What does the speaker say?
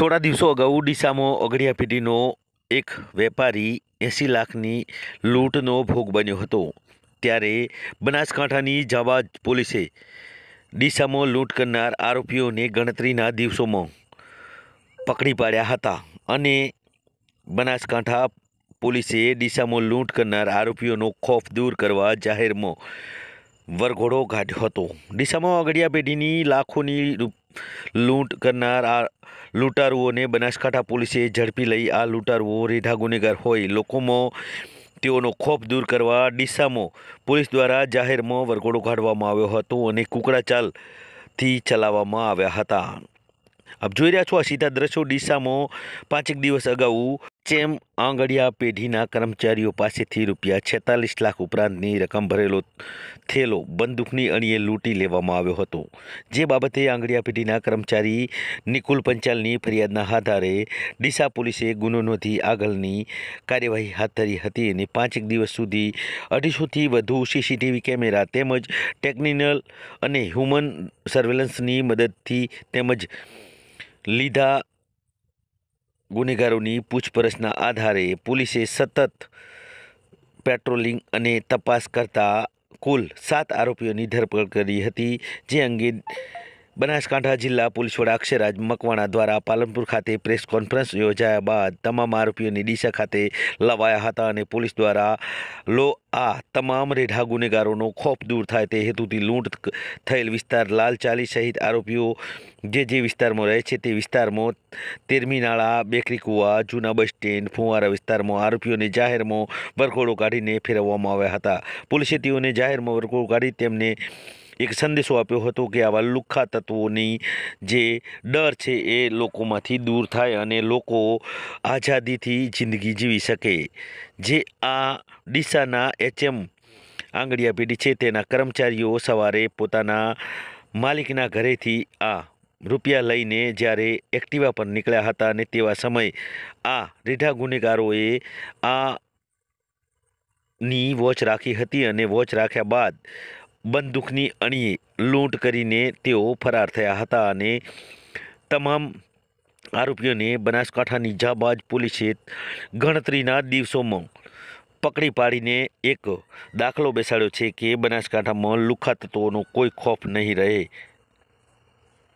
થોડા દિવસો અગાઉ ડીસામાં અઘડિયા પેઢીનો એક વેપારી એંસી લાખની લૂંટનો ભોગ બન્યો હતો ત્યારે બનાસકાંઠાની જાબાજ પોલીસે ડીસામાં લૂંટ કરનાર આરોપીઓને ગણતરીના દિવસોમાં પકડી પાડ્યા હતા અને બનાસકાંઠા પોલીસે ડીસામાં લૂંટ કરનાર આરોપીઓનો ખોફ દૂર કરવા જાહેરમાં વરઘોડો કાઢ્યો હતો ડીસામાં અગડિયા પેઢીની લાખોની લૂંટ કરનાર આ લૂંટારુઓને બનાસકાંઠા પોલીસે ઝડપી લઈ આ લૂંટારુઓ રેઢા ગુનેગાર હોય લોકોમાં તેઓનો ખોફ દૂર કરવા ડીસામાં પોલીસ દ્વારા જાહેરમાં વરઘોડો કાઢવામાં આવ્યો હતો અને ચાલથી ચલાવવામાં આવ્યા હતા આપ જોઈ રહ્યા છો આ સીધા દ્રશ્યો ડીસામાં પાંચેક દિવસ અગાઉ જેમ આંગડિયા પેઢીના કર્મચારીઓ પાસેથી રૂપિયા છેતાલીસ લાખ ઉપરાંતની રકમ ભરેલો થેલો બંદૂકની અણીએ લૂંટી લેવામાં આવ્યો હતો જે બાબતે આંગડિયા પેઢીના કર્મચારી નિકુલ પંચાલની ફરિયાદના આધારે ડીસા પોલીસે ગુનો નોંધી આગળની કાર્યવાહી હાથ ધરી હતી અને પાંચેક દિવસ સુધી અઢીસોથી વધુ સીસીટીવી કેમેરા તેમજ ટેકનિકલ અને હ્યુમન સર્વેલન્સની મદદથી તેમજ લીધા ગુનેગારોની પૂછપરછના આધારે પોલીસે સતત પેટ્રોલિંગ અને તપાસ કરતા કુલ સાત આરોપીઓની ધરપકડ કરી હતી જે અંગે બનાસકાંઠા જિલ્લા પોલીસ વડા અક્ષરાજ મકવાણા દ્વારા પાલનપુર ખાતે પ્રેસ કોન્ફરન્સ યોજાયા બાદ તમામ આરોપીઓને ડીસા ખાતે લવાયા હતા અને પોલીસ દ્વારા લો આ તમામ રેઢા ગુનેગારોનો ખોફ દૂર થાય તે હેતુથી લૂંટ થયેલ વિસ્તાર લાલચાલી સહિત આરોપીઓ જે જે વિસ્તારમાં રહે છે તે વિસ્તારમાં તેરમીનાળા બેકરી કુવા જૂના બસ સ્ટેન્ડ ફુવારા વિસ્તારમાં આરોપીઓને જાહેરમાં વરઘોડો કાઢીને ફેરવવામાં આવ્યા હતા પોલીસે તેઓને જાહેરમાં વરઘોડો કાઢી તેમને એક સંદેશો આપ્યો હતો કે આવા લુખ્ખા તત્વોની જે ડર છે એ લોકોમાંથી દૂર થાય અને લોકો આઝાદીથી જિંદગી જીવી શકે જે આ ડીસાના એચએમ આંગળીયા પેઢી છે તેના કર્મચારીઓ સવારે પોતાના માલિકના ઘરેથી આ રૂપિયા લઈને જ્યારે એક્ટિવા પર નીકળ્યા હતા અને તેવા સમય આ રીઢા ગુનેગારોએ આ ની વોચ રાખી હતી અને વોચ રાખ્યા બાદ બંદૂકની અણીએ લૂંટ કરીને તેઓ ફરાર થયા હતા અને તમામ આરોપીઓને બનાસકાંઠા નિઝાબાદ પોલીસે ગણતરીના દિવસોમાં પકડી પાડીને એક દાખલો બેસાડ્યો છે કે બનાસકાંઠામાં લુખા તત્વોનો કોઈ ખોફ નહીં રહે